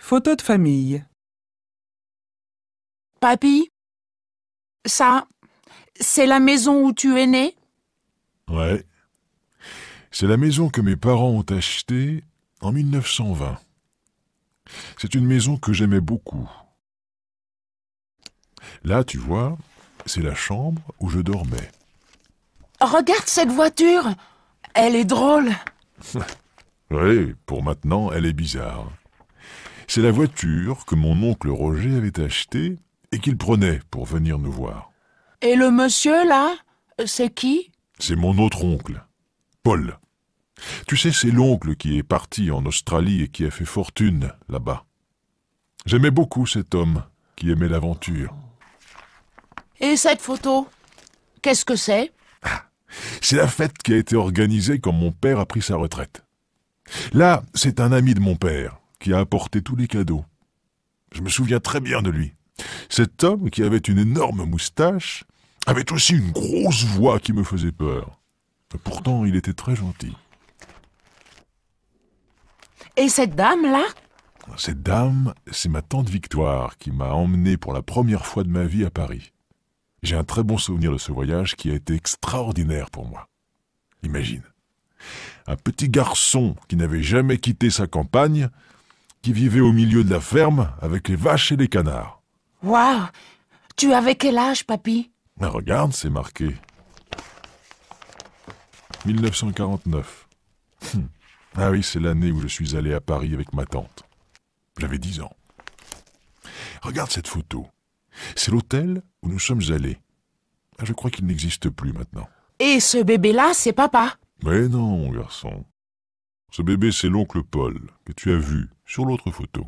Photo de famille. Papy, ça, c'est la maison où tu es né Ouais. C'est la maison que mes parents ont achetée en 1920. C'est une maison que j'aimais beaucoup. Là, tu vois, c'est la chambre où je dormais. Regarde cette voiture Elle est drôle oui, pour maintenant, elle est bizarre. C'est la voiture que mon oncle Roger avait achetée et qu'il prenait pour venir nous voir. Et le monsieur, là, c'est qui C'est mon autre oncle, Paul. Tu sais, c'est l'oncle qui est parti en Australie et qui a fait fortune là-bas. J'aimais beaucoup cet homme qui aimait l'aventure. Et cette photo Qu'est-ce que c'est ah, C'est la fête qui a été organisée quand mon père a pris sa retraite. Là, c'est un ami de mon père, qui a apporté tous les cadeaux. Je me souviens très bien de lui. Cet homme, qui avait une énorme moustache, avait aussi une grosse voix qui me faisait peur. Pourtant, il était très gentil. Et cette dame-là Cette dame, c'est ma tante Victoire, qui m'a emmené pour la première fois de ma vie à Paris. J'ai un très bon souvenir de ce voyage qui a été extraordinaire pour moi. Imagine, un petit garçon qui n'avait jamais quitté sa campagne qui vivait au milieu de la ferme avec les vaches et les canards. Waouh Tu avais quel âge, papy ah, Regarde, c'est marqué. 1949. Hum. Ah oui, c'est l'année où je suis allé à Paris avec ma tante. J'avais dix ans. Regarde cette photo. C'est l'hôtel où nous sommes allés. Ah, je crois qu'il n'existe plus maintenant. Et ce bébé-là, c'est papa Mais non, garçon. Ce bébé, c'est l'oncle Paul, que tu as vu sur l'autre photo.